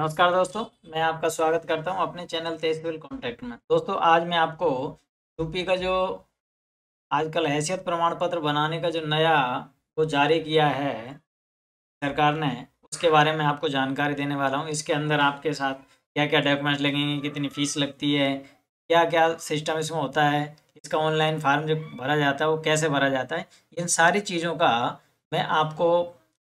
नमस्कार दोस्तों मैं आपका स्वागत करता हूं अपने चैनल तेजविल कॉन्टैक्ट में दोस्तों आज मैं आपको यूपी का जो आजकल हैसियत प्रमाण पत्र बनाने का जो नया वो जारी किया है सरकार ने उसके बारे में आपको जानकारी देने वाला हूं इसके अंदर आपके साथ क्या क्या डॉक्यूमेंट्स लगेंगे कितनी फ़ीस लगती है क्या क्या सिस्टम इसमें होता है इसका ऑनलाइन फार्म जो भरा जाता है वो कैसे भरा जाता है इन सारी चीज़ों का मैं आपको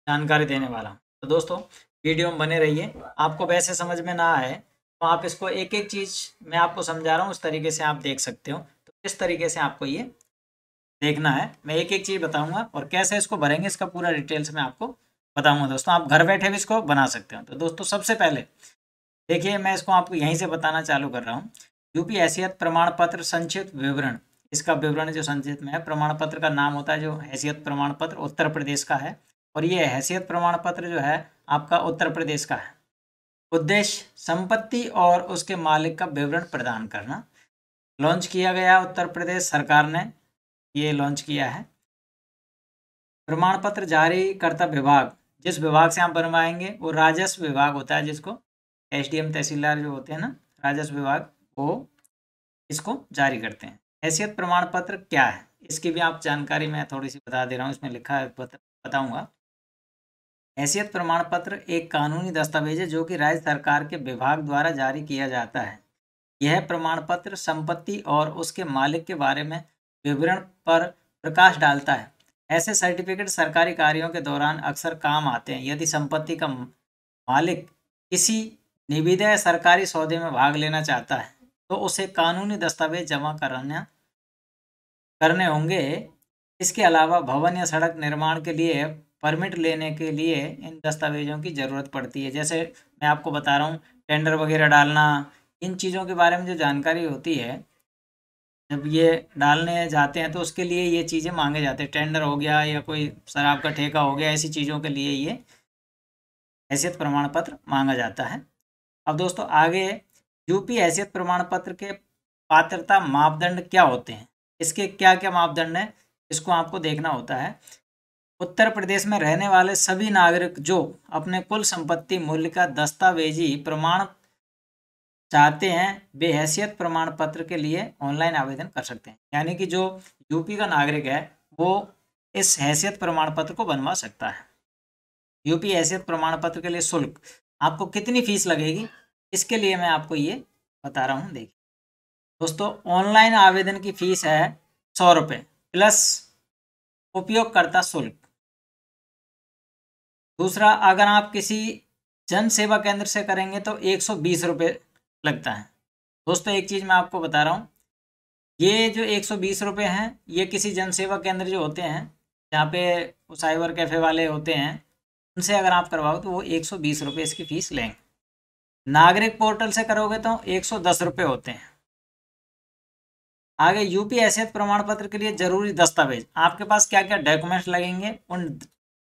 जानकारी देने वाला हूँ तो दोस्तों वीडियो में बने रहिए आपको वैसे समझ में ना आए तो आप इसको एक एक चीज़ मैं आपको समझा रहा हूँ उस तरीके से आप देख सकते हो तो इस तरीके से आपको ये देखना है मैं एक एक चीज़ बताऊँगा और कैसे इसको भरेंगे इसका पूरा डिटेल्स में आपको बताऊँगा दोस्तों आप घर बैठे भी इसको बना सकते हो तो दोस्तों सबसे पहले देखिए मैं इसको आपको यहीं से बताना चालू कर रहा हूँ यूपी हैसियत प्रमाण पत्र संक्षिप्त विवरण इसका विवरण जो संक्षिप्त में है प्रमाण पत्र का नाम होता है जो हैसियत प्रमाण पत्र उत्तर प्रदेश का है और ये हैसियत प्रमाण पत्र जो है आपका उत्तर प्रदेश का है उद्देश्य संपत्ति और उसके मालिक का विवरण प्रदान करना लॉन्च किया गया उत्तर प्रदेश सरकार ने ये लॉन्च किया है प्रमाण पत्र जारी करता विभाग जिस विभाग से आप बनवाएंगे वो राजस्व विभाग होता है जिसको एस तहसीलदार जो होते हैं ना राजस्व विभाग वो इसको जारी करते हैं हैसियत प्रमाण पत्र क्या है इसकी भी आप जानकारी मैं थोड़ी सी बता दे रहा हूँ इसमें लिखा है बताऊँगा हैसियत प्रमाण पत्र एक कानूनी दस्तावेज है जो कि राज्य सरकार के विभाग द्वारा जारी किया जाता है यह प्रमाण पत्र संपत्ति और उसके मालिक के बारे में विवरण पर प्रकाश डालता है ऐसे सर्टिफिकेट सरकारी कार्यों के दौरान अक्सर काम आते हैं यदि संपत्ति का मालिक किसी निविदा सरकारी सौदे में भाग लेना चाहता है तो उसे कानूनी दस्तावेज जमा करना करने होंगे इसके अलावा भवन या सड़क निर्माण के लिए परमिट लेने के लिए इन दस्तावेज़ों की ज़रूरत पड़ती है जैसे मैं आपको बता रहा हूँ टेंडर वगैरह डालना इन चीज़ों के बारे में जो जानकारी होती है जब ये डालने जाते हैं तो उसके लिए ये चीज़ें मांगे जाते हैं टेंडर हो गया या कोई शराब का ठेका हो गया ऐसी चीज़ों के लिए ये हैसियत प्रमाण पत्र मांगा जाता है अब दोस्तों आगे यूपी हैसियत प्रमाण पत्र के पात्रता मापदंड क्या होते हैं इसके क्या क्या मापदंड हैं इसको आपको देखना होता है उत्तर प्रदेश में रहने वाले सभी नागरिक जो अपने कुल संपत्ति मूल्य का दस्तावेजी प्रमाण चाहते हैं वे हैसियत प्रमाण पत्र के लिए ऑनलाइन आवेदन कर सकते हैं यानी कि जो यूपी का नागरिक है वो इस हैसियत प्रमाण पत्र को बनवा सकता है यूपी हैसियत प्रमाण पत्र के लिए शुल्क आपको कितनी फीस लगेगी इसके लिए मैं आपको ये बता रहा हूँ देखिए दोस्तों ऑनलाइन आवेदन की फीस है सौ रुपये प्लस उपयोगकर्ता शुल्क दूसरा अगर आप किसी जन सेवा केंद्र से करेंगे तो एक सौ बीस रुपये लगता है दोस्तों एक चीज़ मैं आपको बता रहा हूँ ये जो एक सौ बीस रुपये हैं ये किसी जन सेवा केंद्र जो होते हैं जहाँ पे वो साइबर कैफ़े वाले होते हैं उनसे अगर आप करवाओ तो वो एक सौ बीस रुपये इसकी फ़ीस लेंगे नागरिक पोर्टल से करोगे तो एक सौ दस रुपये होते हैं आगे यूपी एसियत प्रमाण पत्र के लिए ज़रूरी दस्तावेज आपके पास क्या क्या डॉक्यूमेंट्स लगेंगे उन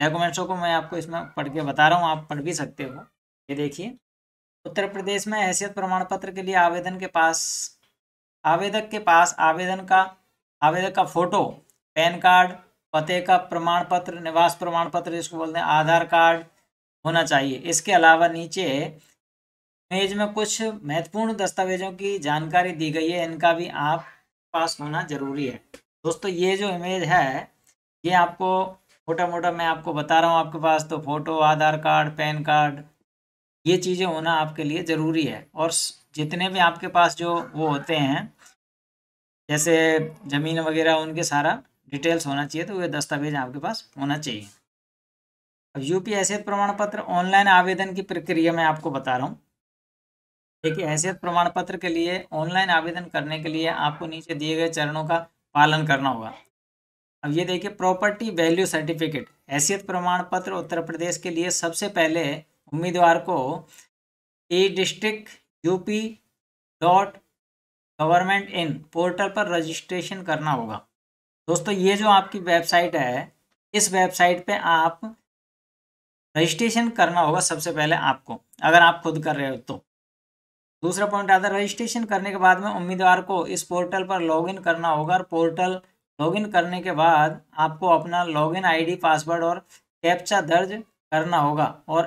डॉक्यूमेंट्सों को मैं आपको इसमें पढ़ के बता रहा हूँ आप पढ़ भी सकते हो ये देखिए उत्तर प्रदेश में हैसियत प्रमाण पत्र के लिए आवेदन के पास आवेदक के पास आवेदन का आवेदक का फोटो पैन कार्ड पते का प्रमाण पत्र निवास प्रमाण पत्र जिसको बोलते हैं आधार कार्ड होना चाहिए इसके अलावा नीचे मेज में कुछ महत्वपूर्ण दस्तावेजों की जानकारी दी गई है इनका भी आप पास होना जरूरी है दोस्तों ये जो इमेज है ये आपको मोटा मोटा मैं आपको बता रहा हूँ आपके पास तो photo Aadhaar card PAN card ये चीज़ें होना आपके लिए ज़रूरी है और जितने भी आपके पास जो वो होते हैं जैसे ज़मीन वगैरह उनके सारा डिटेल्स होना चाहिए तो वे दस्तावेज आपके पास होना चाहिए अब यूपी हैसियत प्रमाण पत्र ऑनलाइन आवेदन की प्रक्रिया मैं आपको बता रहा हूँ देखिए हैसियत प्रमाण पत्र के लिए ऑनलाइन आवेदन करने के लिए आपको नीचे दिए गए चरणों का पालन करना होगा अब ये देखिए प्रॉपर्टी वैल्यू सर्टिफिकेट हैसियत प्रमाण पत्र उत्तर प्रदेश के लिए सबसे पहले उम्मीदवार को E district UP dot government in portal पर रजिस्ट्रेशन करना होगा दोस्तों ये जो आपकी वेबसाइट है इस वेबसाइट पे आप रजिस्ट्रेशन करना होगा सबसे पहले आपको अगर आप खुद कर रहे हो तो दूसरा पॉइंट आता है रजिस्ट्रेशन करने के बाद में उम्मीदवार को इस पोर्टल पर लॉगिन करना होगा और पोर्टल लॉगिन करने के बाद आपको अपना लॉगिन आईडी पासवर्ड और कैप्चा दर्ज करना होगा और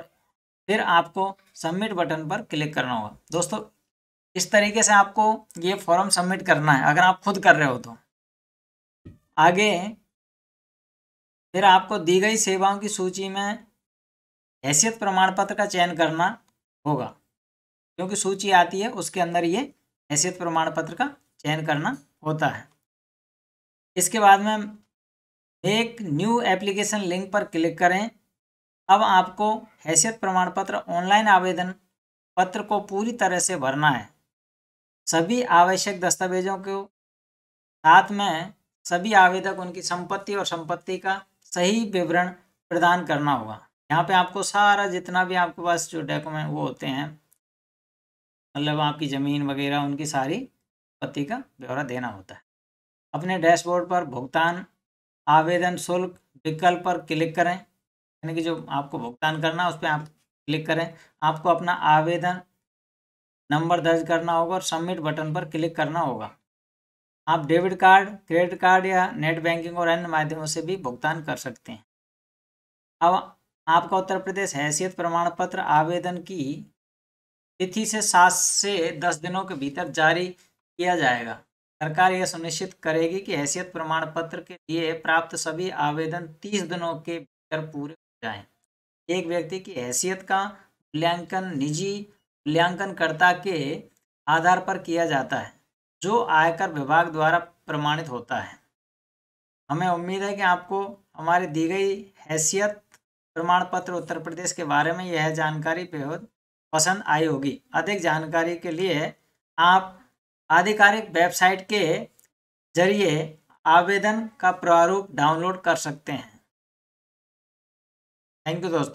फिर आपको सबमिट बटन पर क्लिक करना होगा दोस्तों इस तरीके से आपको ये फॉर्म सबमिट करना है अगर आप खुद कर रहे हो तो आगे फिर आपको दी गई सेवाओं की सूची में हैसियत प्रमाण पत्र का चयन करना होगा क्योंकि सूची आती है उसके अंदर ये हैसियत प्रमाण पत्र का चयन करना होता है इसके बाद में एक न्यू एप्लीकेशन लिंक पर क्लिक करें अब आपको हैसियत प्रमाण पत्र ऑनलाइन आवेदन पत्र को पूरी तरह से भरना है सभी आवश्यक दस्तावेजों को साथ में सभी आवेदक उनकी संपत्ति और संपत्ति का सही विवरण प्रदान करना होगा यहाँ पे आपको सारा जितना भी आपके पास जो डॉक्यूमेंट वो होते हैं मतलब आपकी ज़मीन वगैरह उनकी सारी पति का ब्यौरा देना होता है अपने डैशबोर्ड पर भुगतान आवेदन शुल्क विकल्प पर क्लिक करें यानी कि जो आपको भुगतान करना है उस पर आप क्लिक करें आपको अपना आवेदन नंबर दर्ज करना होगा और सबमिट बटन पर क्लिक करना होगा आप डेबिट कार्ड क्रेडिट कार्ड या नेट बैंकिंग और अन्य माध्यमों से भी भुगतान कर सकते हैं अब आपका उत्तर प्रदेश हैसियत प्रमाण पत्र आवेदन की तिथि से सात से दस दिनों के भीतर जारी किया जाएगा सरकार यह सुनिश्चित करेगी कि हैसियत प्रमाण पत्र के लिए प्राप्त सभी आवेदन तीस दिनों के भीतर पूरे हो जाएं। एक व्यक्ति की हैसियत का मूल्यांकन निजी मूल्यांकनकर्ता के आधार पर किया जाता है जो आयकर विभाग द्वारा प्रमाणित होता है हमें उम्मीद है कि आपको हमारी दी गई हैसियत प्रमाण पत्र उत्तर प्रदेश के बारे में यह जानकारी बेहद पसंद आई होगी अधिक जानकारी के लिए आप आधिकारिक वेबसाइट के जरिए आवेदन का प्रारूप डाउनलोड कर सकते हैं थैंक यू दोस्तों